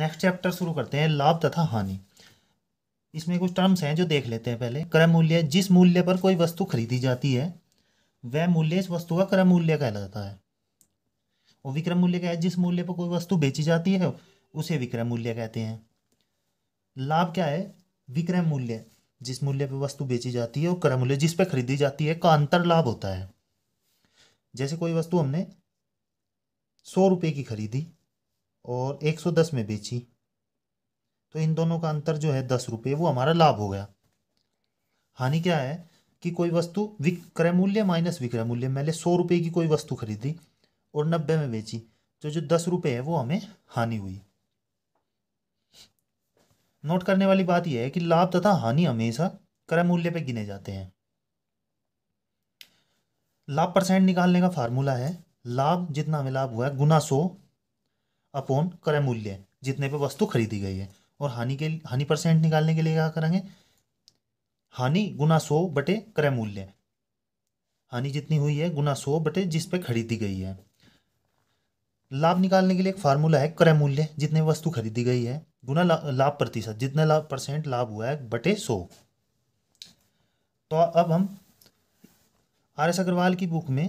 next chapter शुरू करते हैं लाभ तथा हानि इसमें कुछ टर्म्स हैं जो देख लेते हैं पहले क्रय मूल्य जिस मूल्य पर कोई वस्तु खरीदी जाती है वह मूल्य इस वस्तु का क्रय मूल्य कहलाता है और विक्रम मूल्य क्या है जिस मूल्य पर कोई वस्तु बेची जाती है उसे विक्रय मूल्य कहते हैं लाभ क्या है विक्रय मूल्य जिस मूल्य पर वस्तु बेची जाती है और क्रय मूल्य जिस पर खरीदी जाती है का अंतर लाभ होता है जैसे कोई वस्तु हमने सौ रुपये की खरीदी और 110 में बेची तो इन दोनों का अंतर जो है दस रुपये वो हमारा लाभ हो गया हानि क्या है कि कोई वस्तु विक्रय मूल्य माइनस विक्रय मूल्य मैंने सौ रुपये की कोई वस्तु खरीदी और नब्बे में बेची तो जो दस रुपये है वो हमें हानि हुई नोट करने वाली बात यह है कि लाभ तथा हानि हमेशा क्रय मूल्य पर गिने जाते हैं लाभ परसेंट निकालने का फार्मूला है लाभ जितना हमें लाभ हुआ है गुना सौ अपॉन क्रय मूल्य जितने पे वस्तु खरीदी गई है और हानि के हानि परसेंट निकालने के लिए क्या करेंगे हानि गुना सौ बटे क्रय मूल्य हानि जितनी हुई है गुना सौ बटे जिस पे खरीदी गई है लाभ निकालने के लिए एक फार्मूला है क्रय मूल्य जितने वस्तु खरीदी गई है गुना लाभ प्रतिशत जितने लाभ परसेंट लाभ हुआ है बटे सौ तो अब हम आर एस अग्रवाल की बुक में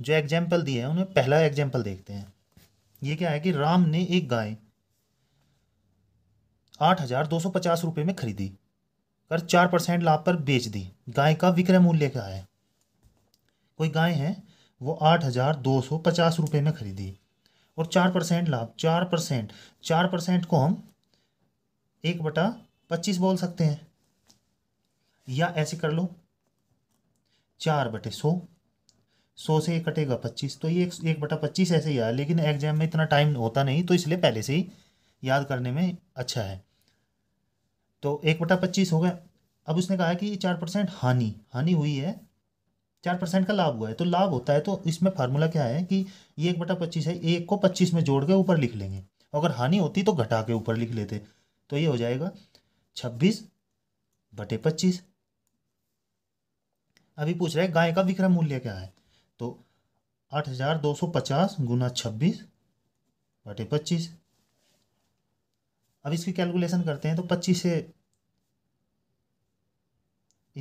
जो एग्जाम्पल दिए हैं उन्हें पहला एग्जाम्पल देखते हैं ये क्या है कि राम ने एक गाय आठ हजार दो सौ पचास रुपए में खरीदी कर चार परसेंट लाभ पर बेच दी गाय का विक्रय मूल्य क्या है कोई गाय है वो आठ हजार दो सौ पचास रुपए में खरीदी और चार परसेंट लाभ चार परसेंट चार परसेंट को हम एक बटा पच्चीस बोल सकते हैं या ऐसे कर लो चार बटे सौ सौ से कटेगा पच्चीस तो ये एक, एक बटा पच्चीस ऐसे ही आया लेकिन एग्जाम में इतना टाइम होता नहीं तो इसलिए पहले से ही याद करने में अच्छा है तो एक बटा पच्चीस हो गया अब उसने कहा कि चार परसेंट हानि हानि हुई है चार परसेंट का लाभ हुआ है तो लाभ होता है तो इसमें फार्मूला क्या है कि ये एक बटा पच्चीस है एक को पच्चीस में जोड़ के ऊपर लिख लेंगे अगर हानि होती तो घटा के ऊपर लिख लेते तो ये हो जाएगा छब्बीस बटे पच्चीस अभी पूछ रहे हैं गाय का विक्रम मूल्य क्या है आठ हज़ार दो सौ पचास गुना छब्बीस बटे पच्चीस अब इसकी कैलकुलेशन करते हैं तो पच्चीस से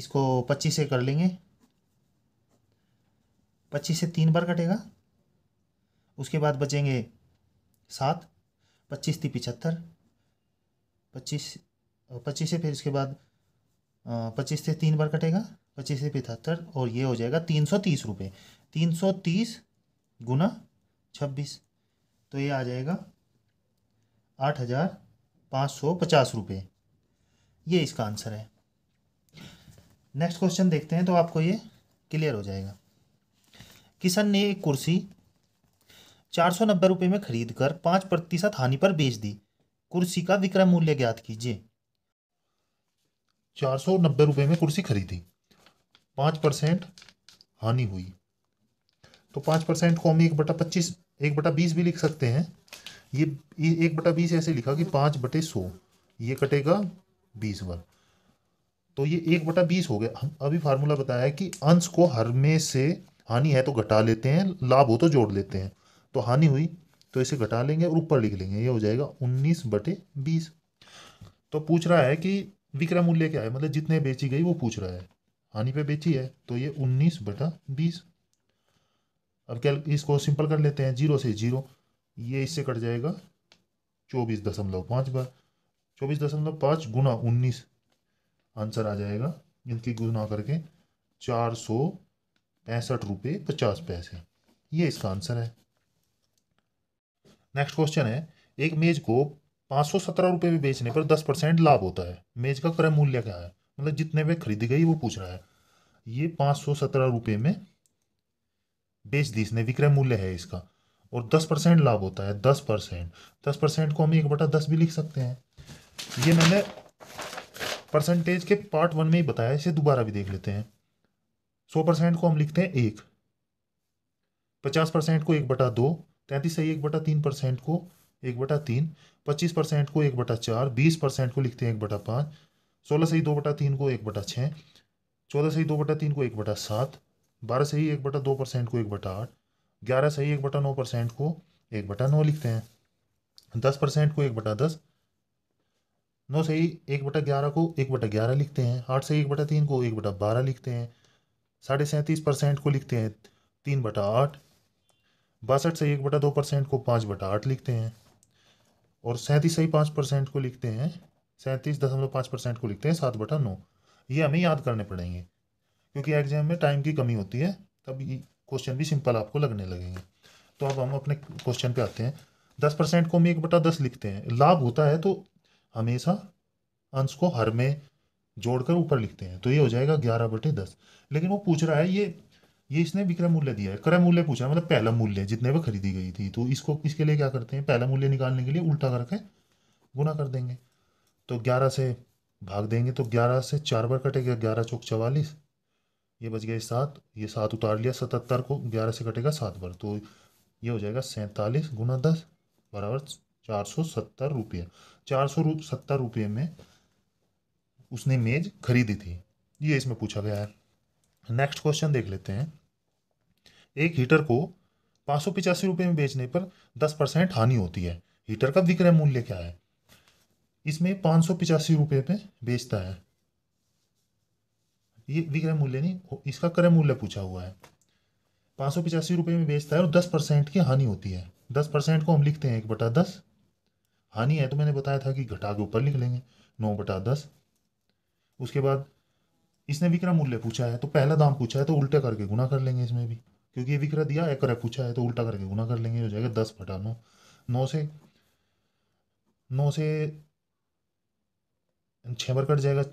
इसको पच्चीस से कर लेंगे पच्चीस से तीन बार कटेगा उसके बाद बचेंगे सात पच्चीस थी पिछहत्तर पच्चीस पच्चीस से फिर इसके बाद पच्चीस से तीन बार कटेगा पच्चीस से पिछहत्तर और ये हो जाएगा तीन सौ तीस रुपये तीन सौ तीस गुना छब्बीस तो ये आ जाएगा आठ हज़ार पाँच सौ पचास रुपये ये इसका आंसर है नेक्स्ट क्वेश्चन देखते हैं तो आपको ये क्लियर हो जाएगा किशन ने एक कुर्सी चार सौ नब्बे रुपये में खरीद कर पाँच प्रतिशत हानि पर बेच दी कुर्सी का विक्रय मूल्य ज्ञात कीजिए चार सौ नब्बे रुपये में कुर्सी खरीदी पाँच परसेंट हानि हुई तो पाँच परसेंट को हम एक बटा पच्चीस एक बटा बीस भी लिख सकते हैं ये एक बटा बीस ऐसे लिखा कि पाँच बटे सौ ये कटेगा बीस बार तो ये एक बटा बीस हो गया हम अभी फार्मूला बताया है कि अंश को हर में से हानि है तो घटा लेते हैं लाभ हो तो जोड़ लेते हैं तो हानि हुई तो इसे घटा लेंगे और ऊपर लिख लेंगे ये हो जाएगा उन्नीस बटे बीस तो पूछ रहा है कि विक्रय मूल्य क्या है मतलब जितने बेची गई वो पूछ रहा है हानि पे बेची है तो ये उन्नीस बटा बीस अब क्या इसको सिंपल कर लेते हैं जीरो से जीरो ये इससे कट जाएगा चौबीस दशमलव पाँच बार चौबीस दशमलव पाँच गुना उन्नीस आंसर आ जाएगा इनकी गुना करके चार सौ पैंसठ रुपये पचास पैसे ये इसका आंसर है नेक्स्ट क्वेश्चन है एक मेज को पाँच सौ सत्रह रुपये में बेचने पर दस परसेंट लाभ होता है मेज का क्रय मूल्य क्या है मतलब जितने में खरीदी गई वो पूछ रहा है ये पाँच सौ सत्रह रुपये में बेच दी इसने विक्रय मूल्य है इसका और दस परसेंट लाभ होता है दस परसेंट दस परसेंट को हम एक बटा दस भी लिख सकते हैं ये मैंने परसेंटेज के पार्ट वन में ही बताया इसे दोबारा भी देख लेते हैं सौ परसेंट को हम लिखते हैं एक पचास परसेंट को एक बटा दो तैंतीस सही एक बटा तीन परसेंट को एक बटा तीन पच्चीस परसेंट को एक बटा चार बीस परसेंट को लिखते हैं एक बटा पाँच सोलह सही दो बटा तीन को एक बटा छः चौदह सही दो बटा तीन को एक बटा सात बारह सही एक बटा दो परसेंट को एक बटा आठ ग्यारह सही एक बटा नौ परसेंट को एक बटा नौ लिखते हैं दस परसेंट को एक बटा दस नौ सही एक बटा ग्यारह को एक बटा ग्यारह लिखते हैं आठ सही एक बटा तीन को एक बटा बारह लिखते हैं साढ़े सैंतीस परसेंट को लिखते हैं तीन बटा आठ बासठ सही एक बटा दो परसेंट को पाँच बटा आठ लिखते हैं और सैंतीस सही पाँच परसेंट को लिखते हैं सैंतीस दशमलव पाँच परसेंट को लिखते हैं सात बटा नौ ये हमें याद करने पड़ेंगे क्योंकि एग्जाम में टाइम की कमी होती है तब क्वेश्चन भी सिंपल आपको लगने लगेंगे तो अब हम अपने क्वेश्चन पे आते हैं दस परसेंट को हम एक बटा दस लिखते हैं लाभ होता है तो हमेशा अंश को हर में जोड़कर ऊपर लिखते हैं तो ये हो जाएगा ग्यारह बटे दस लेकिन वो पूछ रहा है ये ये इसने विक्रय मूल्य दिया है क्रय मूल्य पूछा है मतलब पहला मूल्य जितने पर खरीदी गई थी तो इसको इसके लिए क्या करते हैं पहला मूल्य निकालने के लिए उल्टा करके गुना कर देंगे तो ग्यारह से भाग देंगे तो ग्यारह से चार बार कटेगा ग्यारह चौक चवालीस ये बच गया सात ये सात उतार लिया सतहत्तर को ग्यारह से कटेगा सात बार तो ये हो जाएगा सैंतालीस गुना दस बराबर चार सौ सत्तर रुपये चार सौ सत्तर रुपये में उसने मेज खरीदी थी ये इसमें पूछा गया है नेक्स्ट क्वेश्चन देख लेते हैं एक हीटर को पाँच सौ पिचासी रुपये में बेचने पर दस परसेंट हानि होती है हीटर का विक्रय मूल्य क्या है इसमें पाँच सौ पिचासी रुपये में बेचता है ये विक्रय मूल्य नहीं इसका क्रय मूल्य पूछा हुआ है पाँच सौ पिचासी रुपये में बेचता है और दस परसेंट की हानि होती है दस परसेंट को हम लिखते हैं एक बटा दस हानि है तो मैंने बताया था कि घटा के ऊपर लिख लेंगे नौ बटा दस उसके बाद इसने विक्रय मूल्य पूछा है तो पहला दाम पूछा है तो उल्टा करके गुना कर लेंगे इसमें भी क्योंकि ये विक्रय दिया है क्रय पूछा है तो उल्टा करके गुना कर लेंगे हो जाएगा दस बटा नौ नौ से नौ से छः बार कट जाएगा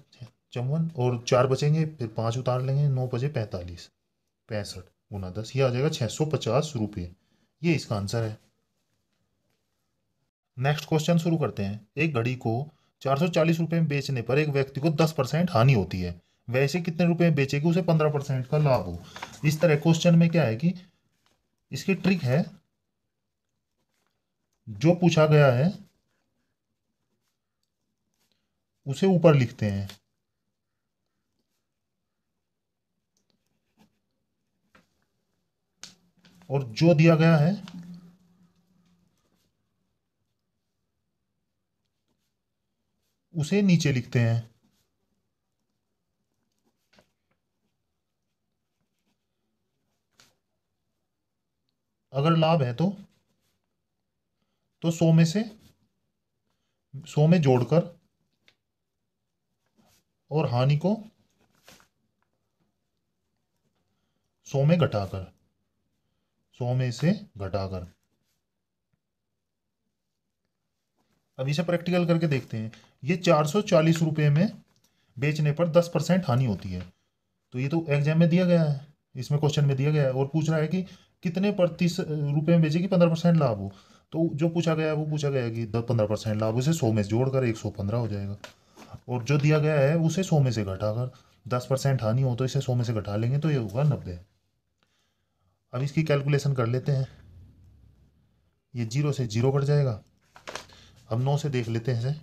चौवन और चार बचेंगे फिर पाँच उतार लेंगे नौ बजे पैंतालीस पैंसठ गुना दस ये आ जाएगा छः सौ पचास रुपये ये इसका आंसर है नेक्स्ट क्वेश्चन शुरू करते हैं एक घड़ी को चार सौ चालीस रुपये में बेचने पर एक व्यक्ति को दस परसेंट हानि होती है वैसे कितने रुपये में बेचेगी उसे पंद्रह परसेंट का लाभ हो इस तरह क्वेश्चन में क्या है कि इसकी ट्रिक है जो पूछा गया है उसे ऊपर लिखते हैं और जो दिया गया है उसे नीचे लिखते हैं अगर लाभ है तो तो सौ में से सौ में जोड़कर और हानि को सौ में घटाकर सौ में से घटाकर अब इसे प्रैक्टिकल करके देखते हैं ये चार सौ चालीस रुपये में बेचने पर दस परसेंट हानि होती है तो ये तो एग्जाम में दिया गया है इसमें क्वेश्चन में दिया गया है और पूछ रहा है कि कितने प्रतिशत रुपये में बेचेगी पंद्रह परसेंट लाभ हो तो जो पूछा गया है वो पूछा गया है कि दस पंद्रह परसेंट लाभ उसे सौ में से जोड़कर एक सौ पंद्रह हो जाएगा और जो दिया गया है उसे सौ में से घटाकर दस परसेंट हानि हो तो इसे सौ में से घटा लेंगे तो ये होगा नब्बे अब इसकी कैलकुलेशन कर लेते हैं ये जीरो से जीरो कट जाएगा अब नौ से देख लेते हैं इसे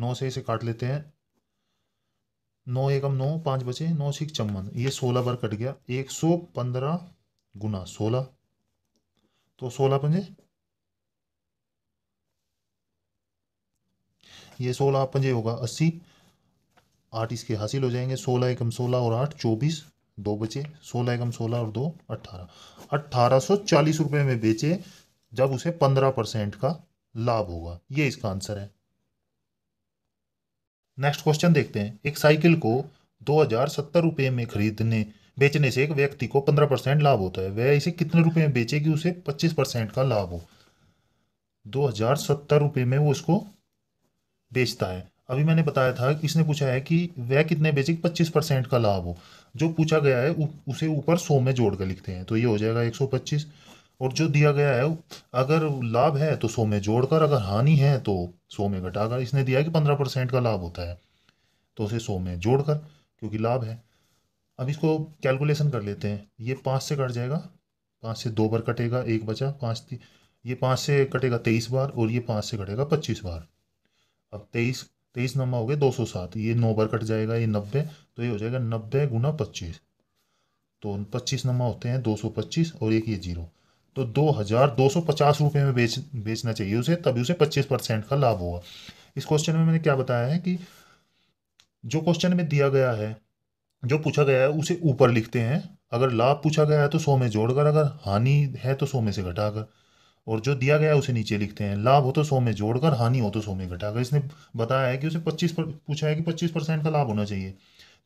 नौ से इसे काट लेते हैं नौ एकम नौ पाँच बचे नौ छिक चम्मन ये सोलह बार कट गया एक सौ पंद्रह गुना सोलह तो सोलह पंजे ये सोलह पंजे होगा अस्सी आठ इसके हासिल हो जाएंगे सोलह एकम सोलह और आठ चौबीस दो बचे सोलह एकम सोलह और दो अट्ठारह अट्ठारह सौ चालीस रुपये में बेचे जब उसे पंद्रह परसेंट का लाभ होगा ये इसका आंसर है नेक्स्ट क्वेश्चन देखते हैं एक साइकिल को दो हजार सत्तर रुपये में खरीदने बेचने से एक व्यक्ति को पंद्रह परसेंट लाभ होता है वह इसे कितने रुपए में बेचे कि उसे पच्चीस परसेंट का लाभ हो दो हजार सत्तर रुपये में वो उसको बेचता है अभी मैंने बताया था इसने पूछा है कि वह कितने बेसिक पच्चीस परसेंट का लाभ हो जो पूछा गया है उसे ऊपर सौ में जोड़ कर लिखते हैं तो ये हो जाएगा एक सौ पच्चीस और जो दिया गया है अगर लाभ है तो सौ में जोड़कर अगर हानि है तो सौ में घटाकर इसने दिया कि पंद्रह परसेंट का लाभ होता है तो उसे सौ में जोड़कर क्योंकि लाभ है अब इसको कैलकुलेशन कर लेते हैं ये पाँच से कट जाएगा पाँच से दो बार कटेगा एक बचा पाँच ये पाँच से कटेगा तेईस बार और ये पाँच से कटेगा पच्चीस बार अब तेईस तेईस नंबर हो गया दो सौ सात ये नौ बार कट जाएगा ये नब्बे तो ये हो जाएगा नब्बे गुना पच्चीस तो पच्चीस नंबर होते हैं दो सौ पच्चीस और एक ये जीरो तो दो हज़ार दो सौ पचास रुपये में बेच बेचना चाहिए उसे तभी उसे पच्चीस परसेंट का लाभ होगा इस क्वेश्चन में मैंने क्या बताया है कि जो क्वेश्चन में दिया गया है जो पूछा गया है उसे ऊपर लिखते हैं अगर लाभ पूछा गया है तो सौ में जोड़कर अगर हानि है तो सौ में से घटाकर और जो दिया गया है उसे नीचे लिखते हैं लाभ हो तो सौ में जोड़कर हानि हो तो सौ में घटाकर इसने बताया है कि उसे पच्चीस पर पूछा है कि पच्चीस परसेंट का लाभ होना चाहिए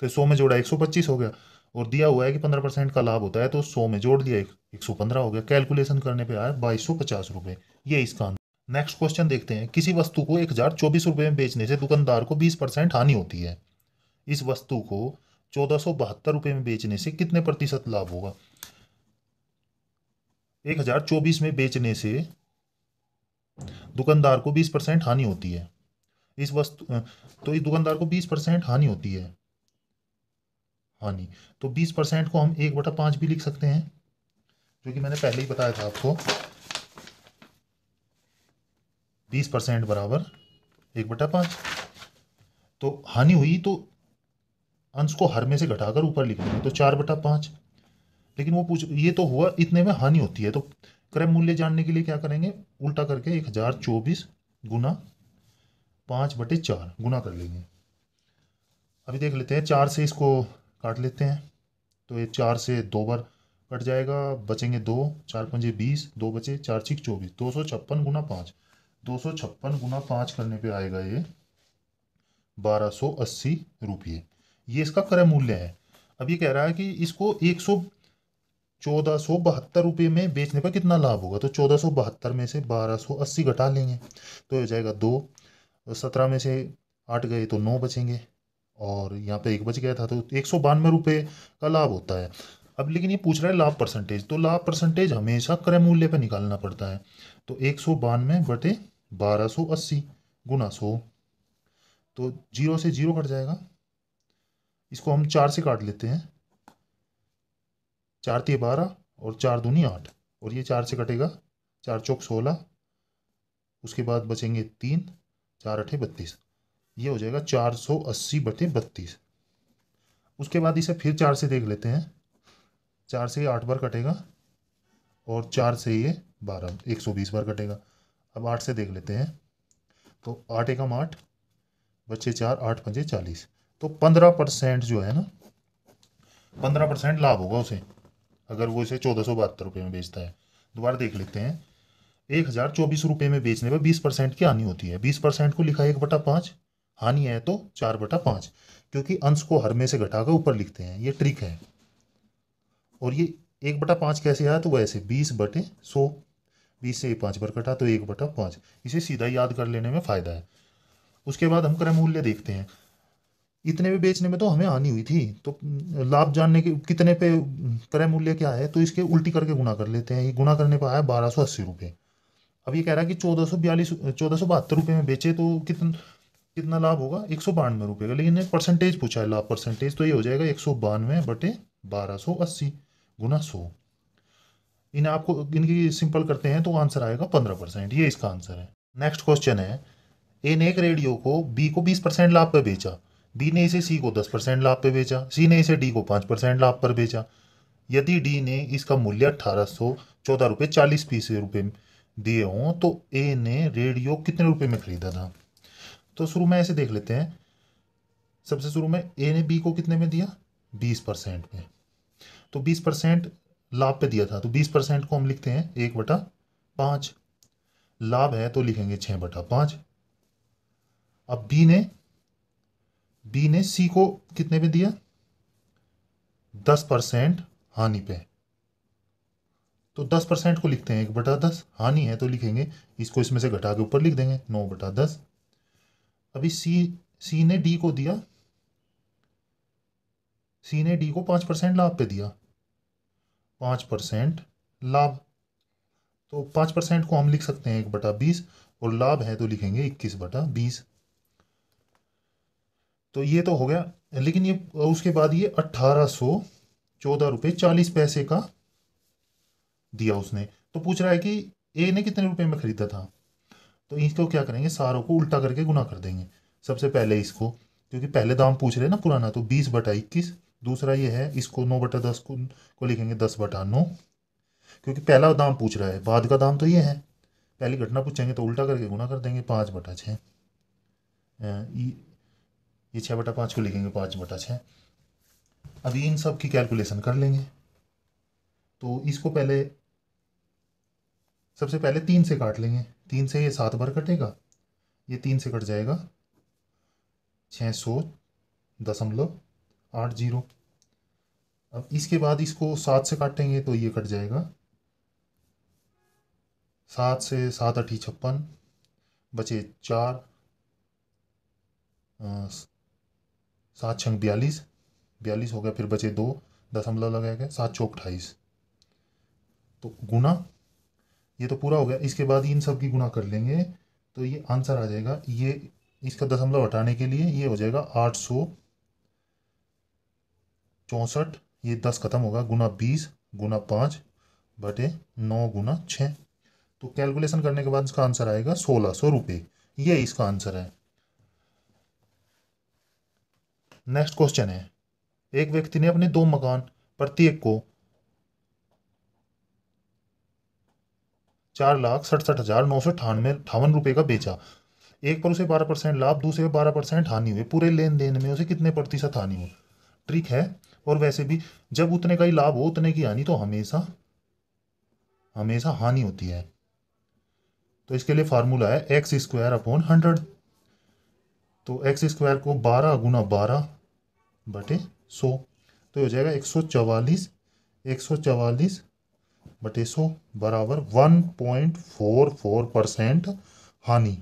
तो सौ में जोड़ा एक सौ पच्चीस हो गया और दिया हुआ है कि पंद्रह परसेंट का लाभ होता है तो सौ में जोड़ दिया एक सौ पंद्रह हो गया कैलकुलेशन करने पर आया बाईस सौ पचास रुपये ये इसका नेक्स्ट क्वेश्चन देखते हैं किसी वस्तु को एक हज़ार चौबीस रुपये में बेचने से दुकानदार को बीस परसेंट हानि होती है इस वस्तु को चौदह सौ बहत्तर रुपये में बेचने से कितने प्रतिशत लाभ होगा एक हजार चौबीस में बेचने से दुकानदार को बीस परसेंट हानि होती है इस वस्तु तो इस दुकानदार को बीस परसेंट हानि होती है हानि तो बीस परसेंट को हम एक बटा पाँच भी लिख सकते हैं जो कि मैंने पहले ही बताया था आपको बीस परसेंट बराबर एक बटा पाँच तो हानि हुई तो अंश को हर में से घटाकर ऊपर लिख देंगे तो चार बटा पाँच लेकिन वो पूछ ये तो हुआ इतने में हानि होती है तो क्रय मूल्य जानने के लिए क्या करेंगे उल्टा करके एक हजार चौबीस गुना पाँच बटे चार गुना कर लेंगे अभी देख लेते हैं चार से इसको काट लेते हैं तो ये चार से दो बार कट जाएगा बचेंगे दो चार पंजे बीस दो बचे चार छिक चौबीस दो सौ छप्पन गुना पाँच दो सौ छप्पन गुना पाँच करने पे आएगा ये बारह सौ अस्सी रुपये ये इसका क्रय मूल्य है अब ये कह रहा है कि इसको एक सौ चौदह सौ बहत्तर रुपये में बेचने पर कितना लाभ होगा तो चौदह सौ बहत्तर में से बारह सौ अस्सी घटा लेंगे तो हो जाएगा दो सत्रह में से आठ गए तो नौ बचेंगे और यहाँ पे एक बच गया था तो एक सौ बानवे रुपये का लाभ होता है अब लेकिन ये पूछ रहा है लाभ परसेंटेज तो लाभ परसेंटेज हमेशा क्रय मूल्य पर निकालना पड़ता है तो एक सौ बानवे बटे बारह सौ अस्सी गुना सौ तो जीरो से जीरो कट जाएगा इसको हम चार से काट लेते हैं चार तीय बारह और चार दूनी आठ और ये चार से कटेगा चार चौक सोलह उसके बाद बचेंगे तीन चार अठे बत्तीस ये हो जाएगा चार सौ अस्सी बटे बत्तीस उसके बाद इसे फिर चार से देख लेते हैं चार से आठ बार कटेगा और चार से ये बारह एक सौ बीस बार कटेगा अब आठ से देख लेते हैं तो आठ एकम आठ बच्चे चार आठ पंजे चालीस तो पंद्रह परसेंट जो है ना पंद्रह परसेंट लाभ होगा उसे अगर वो इसे चौदह सौ बहत्तर रुपये में बेचता है दोबारा देख लेते हैं एक हज़ार चौबीस रुपये में बेचने पर बीस परसेंट की हानि होती है बीस परसेंट को लिखा है एक बटा पाँच हानि है तो चार बटा पाँच क्योंकि अंश को हर में से घटाकर ऊपर लिखते हैं ये ट्रिक है और ये एक बटा पाँच कैसे आया तो वैसे बीस बटे सौ बीस से पाँच बार कटा तो एक बटा पाँच इसे सीधा याद कर लेने में फ़ायदा है उसके बाद हम क्रय मूल्य देखते हैं इतने भी बेचने में तो हमें हानि हुई थी तो लाभ जानने के कितने पे क्रय मूल्य क्या है तो इसके उल्टी करके गुणा कर लेते हैं ये गुणा करने पर आया बारह सौ अस्सी रुपये अब ये कह रहा है कि चौदह सौ बयालीस चौदह सौ बहत्तर रुपये में बेचे तो कितना कितना लाभ होगा एक सौ बानवे रुपये का लेकिन परसेंटेज पूछा है लाभ परसेंटेज तो ये हो जाएगा एक सौ बानवे बटे बारह सौ अस्सी गुना सौ इन आपको इनकी सिंपल करते हैं तो आंसर आएगा पंद्रह परसेंट ये इसका आंसर है नेक्स्ट क्वेश्चन है ए ने एक रेडियो को बी को बीस परसेंट लाभ पर बेचा डी ने इसे सी को दस परसेंट लाभ पर बेचा सी ने इसे डी को पाँच परसेंट लाभ पर बेचा यदि डी ने इसका मूल्य अठारह सौ चौदह रुपये चालीस पीस रुपये दिए हों तो ए ने रेडियो कितने रुपए में खरीदा था तो शुरू में ऐसे देख लेते हैं सबसे शुरू में ए ने बी को कितने में दिया बीस परसेंट में तो बीस परसेंट लाभ पे दिया था तो बीस परसेंट को हम लिखते हैं एक बटा पाँच लाभ है तो लिखेंगे छः बटा पाँच अब बी ने बी ने सी को कितने पे दिया दस परसेंट हानि पे तो दस परसेंट को लिखते हैं एक बटा दस हानि है तो लिखेंगे इसको इसमें से घटा के ऊपर लिख देंगे नौ बटा दस अभी सी सी ने डी को दिया सी ने डी को पाँच परसेंट लाभ पे दिया पाँच परसेंट लाभ तो पाँच परसेंट को हम लिख सकते हैं एक बटा बीस और लाभ है तो लिखेंगे इक्कीस बटा बीस तो ये तो हो गया लेकिन ये उसके बाद ये अट्ठारह सौ चौदह रुपये चालीस पैसे का दिया उसने तो पूछ रहा है कि ए ने कितने रुपए में ख़रीदा था तो इसको क्या करेंगे सारों को उल्टा करके गुना कर देंगे सबसे पहले इसको क्योंकि पहले दाम पूछ रहे हैं ना पुराना तो बीस बटा इक्कीस दूसरा ये है इसको नौ बटा दस को, को लिखेंगे दस बटा नौ क्योंकि पहला दाम पूछ रहा है बाद का दाम तो ये है पहली घटना पूछेंगे तो उल्टा करके गुना कर देंगे पाँच बटा छः ये छः बटा पाँच को लिखेंगे पाँच बटा छः अभी इन सब की कैलकुलेशन कर लेंगे तो इसको पहले सबसे पहले तीन से काट लेंगे तीन से ये सात बार कटेगा ये तीन से कट जाएगा छः सौ दशमलव आठ जीरो अब इसके बाद इसको सात से काटेंगे तो ये कट जाएगा सात से सात अठी छप्पन बचे चार सात छंग बयालीस बयालीस हो गया फिर बचे दो दशमलव लगाया गया सात चौक अट्ठाईस तो गुना ये तो पूरा हो गया इसके बाद इन सब की गुना कर लेंगे तो ये आंसर आ जाएगा ये इसका दशमलव हटाने के लिए ये हो जाएगा आठ सौ चौंसठ ये दस खत्म होगा गुना बीस गुना पाँच बटे नौ गुना छः तो कैलकुलेशन करने के बाद इसका आंसर आएगा सोलह सौ रुपये ये इसका आंसर है नेक्स्ट क्वेश्चन है एक व्यक्ति ने अपने दो मकान प्रत्येक को चार लाख सड़सठ हजार नौ सौ अठानवे अठावन रुपए का बेचा एक पर उसे बारह परसेंट लाभ दूसरे पर बारह परसेंट हानि हुई पूरे लेन देन में उसे कितने प्रतिशत हानि हुई ट्रिक है और वैसे भी जब उतने का ही लाभ हो उतने की हानि तो हमेशा हमेशा हानि होती है तो इसके लिए फार्मूला है एक्स स्क्वायर अपॉन हंड्रेड तो एक्स स्क्वायर को बारह गुना बारह बटे सो तो हो जाएगा एक सौ चवालीस एक सौ चवालीस बटे सौ बराबर one point four four percent हानि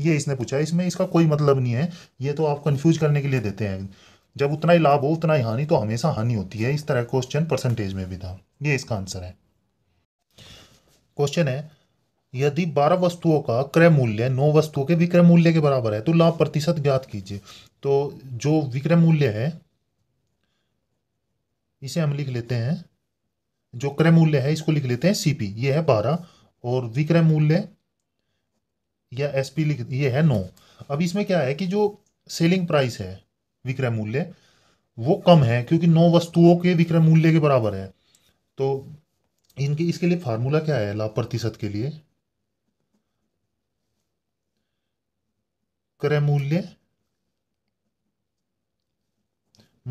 ये इसने पूछा इसमें इसका कोई मतलब नहीं है ये तो आप कंफ्यूज करने के लिए देते हैं जब उतना ही लाभ हो उतना ही हानि तो हमेशा हानि होती है इस तरह क्वेश्चन परसेंटेज में भी था ये इसका आंसर है क्वेश्चन है यदि 12 वस्तुओं का क्रय मूल्य 9 वस्तुओं के विक्रय मूल्य के बराबर है तो लाभ प्रतिशत ज्ञात कीजिए तो जो विक्रय मूल्य है इसे हम लिख लेते हैं जो क्रय मूल्य है इसको लिख लेते हैं सीपी ये है बारह और विक्रय मूल्य या एसपी लिख ये है नौ अब इसमें क्या है कि जो सेलिंग प्राइस है विक्रय मूल्य वो कम है क्योंकि नौ वस्तुओं के विक्रय मूल्य के बराबर है तो इनके इसके लिए फार्मूला क्या है लाभ प्रतिशत के लिए क्रय मूल्य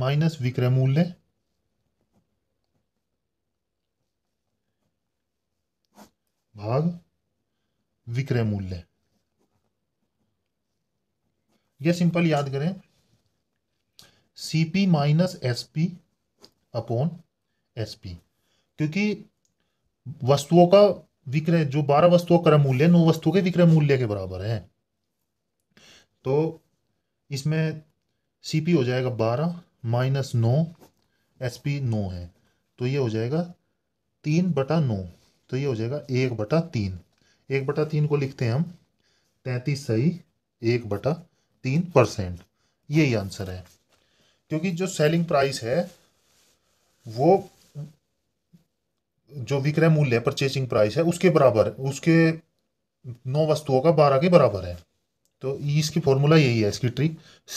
माइनस विक्रय मूल्य भाग विक्रय मूल्य यह सिंपल याद करें CP minus SP upon SP क्योंकि वस्तुओं का विक्रय जो बारह वस्तुओं का क्रय मूल्य नौ वस्तुओं के विक्रय मूल्य के बराबर है तो इसमें सी पी हो जाएगा बारह माइनस नौ एस पी नौ है तो ये हो जाएगा तीन बटा नौ तो ये हो जाएगा एक बटा तीन एक बटा तीन को लिखते हैं हम तैंतीस सही एक बटा तीन परसेंट यही आंसर है क्योंकि जो सेलिंग प्राइस है वो जो विक्रय मूल्य है परचेसिंग प्राइस है उसके बराबर उसके नौ वस्तुओं का बारह के बराबर है तो e इसकी फॉर्मूला यही है इसकी ट्री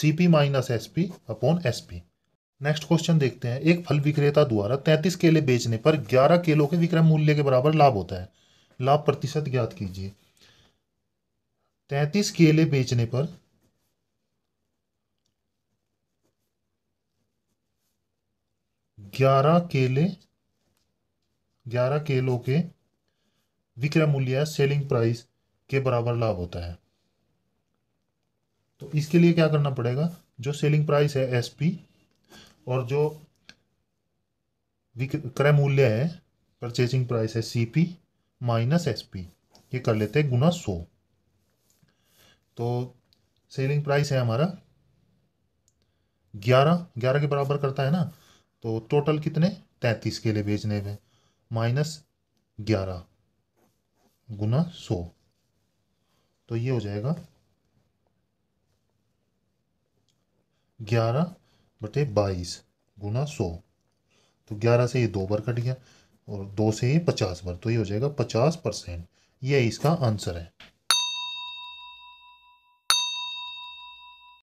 C P minus S P upon S P next question देखते हैं एक फल विक्रेता द्वारा तैंतीस केले बेचने पर ग्यारह केलों के विक्रय मूल्य के बराबर लाभ होता है लाभ प्रतिशत ज्ञात कीजिए तैंतीस केले बेचने पर ग्यारह केले ग्यारह केलों के विक्रय मूल्य सेलिंग प्राइस के बराबर लाभ होता है तो इसके लिए क्या करना पड़ेगा जो सेलिंग प्राइस है एस पी और जो क्रय मूल्य है परचेजिंग प्राइस है C P minus S P ये कर लेते हैं गुना सौ तो सेलिंग प्राइस है हमारा ग्यारह ग्यारह के बराबर करता है ना तो टोटल कितने तैंतीस के लिए बेचने में माइनस ग्यारह गुना सौ तो ये हो जाएगा ग्यारह बटे बाईस गुना सौ तो ग्यारह से ये दो बार कट गया और दो से ये पचास बार तो ये हो जाएगा पचास परसेंट ये इसका आंसर है